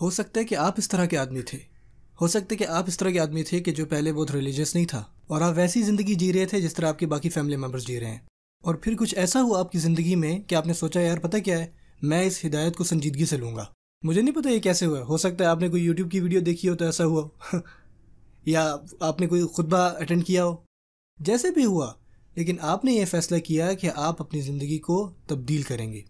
हो सकता है कि आप इस तरह के आदमी थे हो सकता है कि आप इस तरह के आदमी थे कि जो पहले बहुत रिलीजियस नहीं था और आप वैसी ज़िंदगी जी रहे थे जिस तरह आपके बाकी फैमिली मेम्बर्स जी रहे हैं और फिर कुछ ऐसा हुआ आपकी ज़िंदगी में कि आपने सोचा यार पता क्या है मैं इस हिदायत को संजीदगी से लूँगा मुझे नहीं पता ये कैसे हुआ हो सकता है आपने कोई यूट्यूब की वीडियो देखी हो तो ऐसा हुआ या आपने कोई खुतबा अटेंड किया हो जैसे भी हुआ लेकिन आपने ये फ़ैसला किया कि आप अपनी ज़िंदगी को तब्दील करेंगे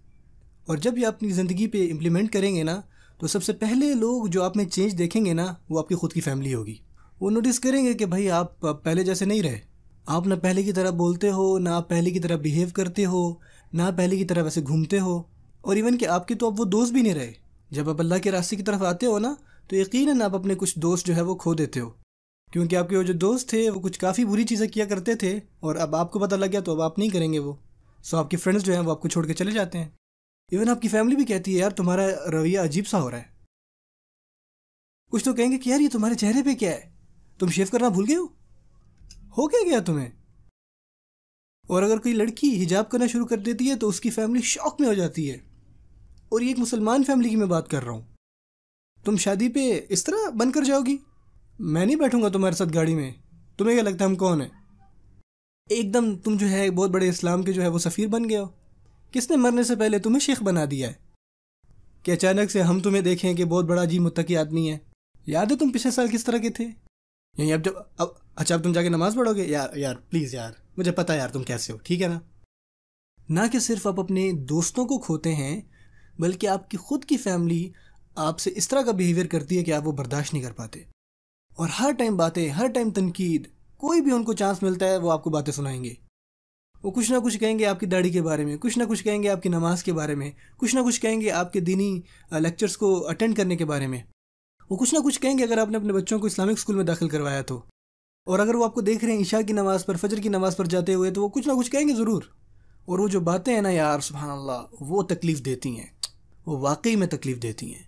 और जब ये अपनी ज़िंदगी पे इम्प्लीमेंट करेंगे ना तो सबसे पहले लोग जो आप में चेंज देखेंगे ना वो आपकी खुद की फैमिली होगी वो नोटिस करेंगे कि भाई आप पहले जैसे नहीं रहे आप ना पहले की तरह बोलते हो ना आप पहले की तरह बिहेव करते हो ना पहले की तरह वैसे घूमते हो और इवन कि आपके तो अब वो दोस्त भी नहीं रहे जब आप अल्लाह के रास्ते की तरफ आते हो ना तो यकीन आप अपने कुछ दोस्त जो है वो खो देते हो क्योंकि आपके वो जो दोस्त थे वो कुछ काफ़ी बुरी चीज़ें किया करते थे और अब आपको पता लग गया तो अब आप नहीं करेंगे वो सो आपके फ्रेंड्स जो हैं वो आपको छोड़ के चले जाते हैं इवन आपकी फैमिली भी कहती है यार तुम्हारा रवैया अजीब सा हो रहा है कुछ तो कहेंगे कि यार ये तुम्हारे चेहरे पे क्या है तुम शेव करना भूल गए हो हो क्या गया तुम्हें और अगर कोई लड़की हिजाब करना शुरू कर देती है तो उसकी फैमिली शौक में हो जाती है और ये एक मुसलमान फैमिली की मैं बात कर रहा हूँ तुम शादी पे इस तरह बन कर जाओगी मैं नहीं बैठूंगा तुम्हारे साथ गाड़ी में तुम्हें क्या लगता है हम कौन है एकदम तुम जो है बहुत बड़े इस्लाम के जो है वो सफ़ीर बन गए हो किसने मरने से पहले तुम्हें शेख बना दिया है कि अचानक से हम तुम्हें देखें कि बहुत बड़ा जी मुत्तकी आदमी है याद है तुम पिछले साल किस तरह के थे यहीं अब जब अब अच्छा अब तुम जाके नमाज पढ़ोगे यार यार प्लीज़ यार मुझे पता है यार तुम कैसे हो ठीक है ना ना कि सिर्फ आप अपने दोस्तों को खोते हैं बल्कि आपकी खुद की फैमिली आपसे इस तरह का बिहेवियर करती है कि आप वो बर्दाश्त नहीं कर पाते और हर टाइम बातें हर टाइम तनकीद कोई भी उनको चांस मिलता है वो आपको बातें सुनाएंगे वो कुछ ना कुछ कहेंगे आपकी दाढ़ी के बारे में कुछ ना कुछ कहेंगे आपकी नमाज के बारे में कुछ ना कुछ कहेंगे आपके दीनी लेक्चर्स को अटेंड करने के बारे में वो कुछ ना कुछ कहेंगे अगर आपने अपने बच्चों को इस्लामिक स्कूल में दाखिल करवाया तो और अगर वो आपको देख रहे हैं ईशा की नमाज़ पर फजर की नमाज़ पर जाते हुए तो वो कुछ ना कुछ कहेंगे ज़रूर और वो जो बातें हैं ना यार सुबहान अल्लाह वो तकलीफ़ देती हैं वो वाकई में तकलीफ़ देती हैं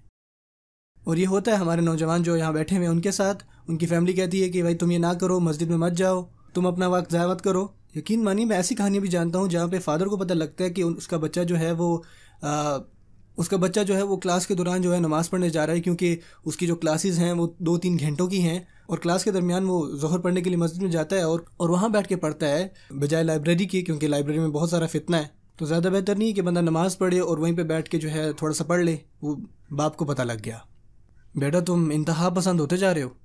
और ये होता है हमारे नौजवान जो यहाँ बैठे हुए हैं उनके साथ उनकी फैमिली कहती है कि भाई तुम ये ना करो मस्जिद में मत जाओ तुम अपना वक्त ज़ाया करो यकीन मानिए मैं ऐसी कहानियाँ भी जानता हूँ जहाँ पे फादर को पता लगता है कि उसका बच्चा जो है वो आ, उसका बच्चा जो है वो क्लास के दौरान जो है नमाज़ पढ़ने जा रहा है क्योंकि उसकी जो क्लासेस हैं वो दो तीन घंटों की हैं और क्लास के दरमियान वो जहर पढ़ने के लिए मस्जिद में जाता है और और वहाँ बैठ के पढ़ता है बजाय लाइब्रेरी की क्योंकि लाइब्रेरी में बहुत सारा फितना है तो ज़्यादा बेहतर नहीं कि बंदा नमाज़ पढ़े और वहीं पर बैठ के जो है थोड़ा सा पढ़ ले वो बाप को पता लग गया बेटा तुम इंतहा पसंद होते जा रहे हो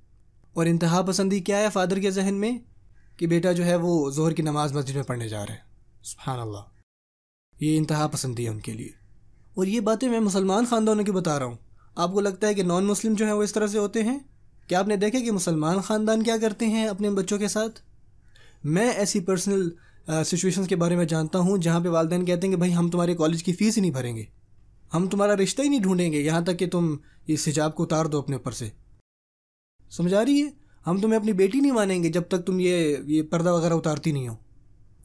और इंतहा पसंदी क्या है फादर के जहन में कि बेटा जो है वो जोहर की नमाज़ मस्जिद में पढ़ने जा रहे हैं सुबहान अल्लाह ये इंतहा पसंदी है उनके लिए और ये बातें मैं मुसलमान ख़ानदानों की बता रहा हूँ आपको लगता है कि नॉन मुस्लिम जो हैं वो इस तरह से होते हैं क्या आपने देखा कि मुसलमान ख़ानदान क्या करते हैं अपने बच्चों के साथ मैं ऐसी पर्सनल सिचुएशन के बारे में जानता हूँ जहाँ पे वालदेन कहते हैं कि भाई हम तुम्हारे कॉलेज की फ़ीस ही नहीं भरेंगे हम तुम्हारा रिश्ता ही नहीं ढूंढेंगे यहाँ तक कि तुम इस हिजाब को उतार दो अपने ऊपर से समझा रही है हम तुम्हें अपनी बेटी नहीं मानेंगे जब तक तुम ये ये पर्दा वगैरह उतारती नहीं हो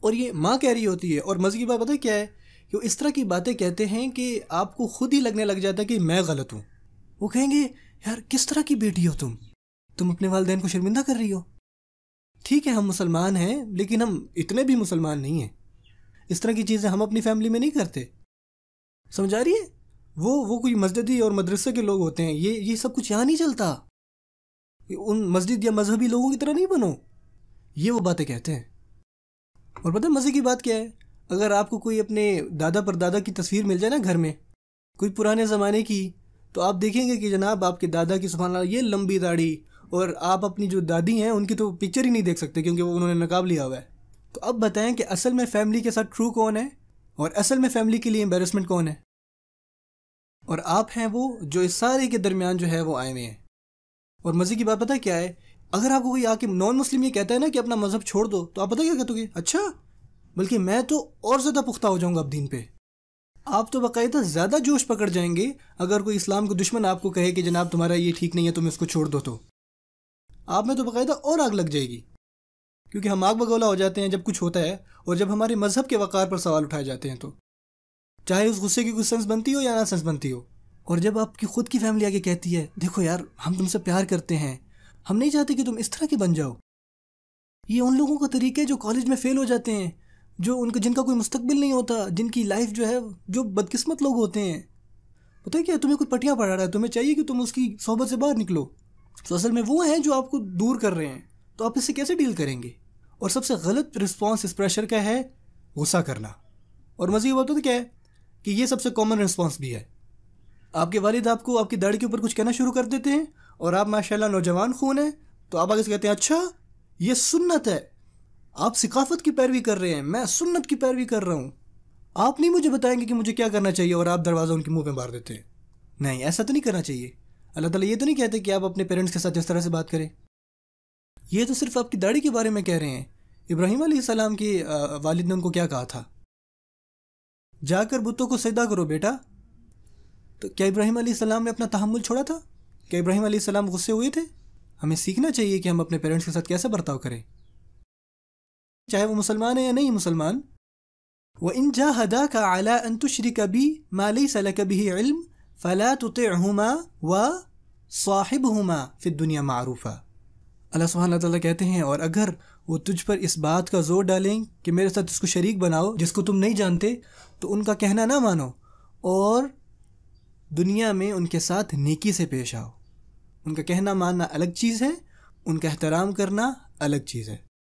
और ये माँ कह रही होती है और मज़े की बात पता क्या है कि वो इस तरह की बातें कहते हैं कि आपको खुद ही लगने लग जाता है कि मैं गलत हूँ वो कहेंगे यार किस तरह की बेटी हो तुम तुम अपने वालदेन को शर्मिंदा कर रही हो ठीक है हम मुसलमान हैं लेकिन हम इतने भी मुसलमान नहीं हैं इस तरह की चीज़ें हम अपनी फैमिली में नहीं करते समझा रही है वो वो कोई मस्जिदी और मदरसे के लोग होते हैं ये ये सब कुछ यहाँ नहीं चलता उन मस्जिद या मजहबी लोगों की तरह नहीं बनो ये वो बातें कहते हैं और पता मज़े की बात क्या है अगर आपको कोई अपने दादा परदादा की तस्वीर मिल जाए ना घर में कोई पुराने ज़माने की तो आप देखेंगे कि जनाब आपके दादा की सुबह ये लंबी दाढ़ी और आप अपनी जो दादी हैं उनकी तो पिक्चर ही नहीं देख सकते क्योंकि वो उन्होंने नकाब लिया हुआ है तो अब बताएं कि असल में फैमिली के साथ ट्रू कौन है और असल में फैमिली के लिए एम्बेरसमेंट कौन है और आप हैं वो जो इस सारे के दरमियान जो है वो आए हुए हैं और मज़े की बात पता क्या है अगर आपको कोई आके नॉन मुस्लिम ये कहता है ना कि अपना मज़हब छोड़ दो तो आप पता क्या कहते अच्छा बल्कि मैं तो और ज़्यादा पुख्ता हो जाऊंगा अब दिन पे आप तो बाकायदा ज़्यादा जोश पकड़ जाएंगे अगर कोई इस्लाम को दुश्मन आपको कहे कि जनाब तुम्हारा ये ठीक नहीं है तुम इसको छोड़ दो तो आप में तो बाकायदा और आग लग जाएगी क्योंकि हम आग बगौला हो जाते हैं जब कुछ होता है और जब हमारे मज़हब के वक़ार पर सवाल उठाए जाते हैं तो चाहे उस गुस्से की कुछ सेंस बनती हो या ना सेंस बनती हो और जब आपकी खुद की फैमिली आके कहती है देखो यार हम तुमसे प्यार करते हैं हम नहीं चाहते कि तुम इस तरह के बन जाओ ये उन लोगों का तरीका है जो कॉलेज में फ़ेल हो जाते हैं जो उनका जिनका कोई मुस्तकबिल नहीं होता जिनकी लाइफ जो है जो बदकिस्मत लोग होते हैं पता है क्या तुम्हें कुछ पटियाँ पढ़ा रहा है तुम्हें चाहिए कि तुम उसकी सोहबत से बाहर निकलो तो असल में वो हैं जो आपको दूर कर रहे हैं तो आप इससे कैसे डील करेंगे और सबसे गलत रिस्पॉन्स इस प्रेशर का है गुस्सा करना और मज़े ये बात होता क्या है कि ये सबसे कॉमन रिस्पॉन्स भी है आपके वालिद आपको आपकी दाढ़ी के ऊपर कुछ कहना शुरू कर देते हैं और आप माशाला नौजवान खून हैं तो आप आगे से कहते हैं अच्छा ये सुन्नत है आप सकाफत की पैरवी कर रहे हैं मैं सुन्नत की पैरवी कर रहा हूँ आप नहीं मुझे बताएंगे कि मुझे क्या करना चाहिए और आप दरवाज़ा उनके मुंह पर मार देते हैं नहीं ऐसा तो नहीं करना चाहिए अल्लाह ताला ये तो नहीं कहते कि आप अपने पेरेंट्स के साथ इस तरह से बात करें ये तो सिर्फ आपकी दाढ़ी के बारे में कह रहे हैं इब्राहिम सलाम के वालिद ने उनको क्या कहा था जाकर बुतों को सजदा करो बेटा तो क्या इब्राहिम सलाम ने अपना तहमुल छोड़ा था क्या इब्राहिम सलाम गुस्से हुए थे हमें सीखना चाहिए कि हम अपने पेरेंट्स के साथ कैसे बर्ताव करें चाहे वो मुसलमान है या नहीं मुसलमान व इन जा हदा का आला अंतुश्री कभी माली सला कभी इल्म फ़ला तुमा व साहिब हुमा फिर दुनिया मारूफ़ा अल्लाह सुबहान ताली कहते हैं और अगर वो तुझ पर इस बात का ज़ोर डालें कि मेरे साथ इसको शरीक बनाओ जिसको तुम नहीं जानते तो उनका कहना ना मानो और दुनिया में उनके साथ नेकी से पेश आओ उनका कहना मानना अलग चीज़ है उनका एहतराम करना अलग चीज़ है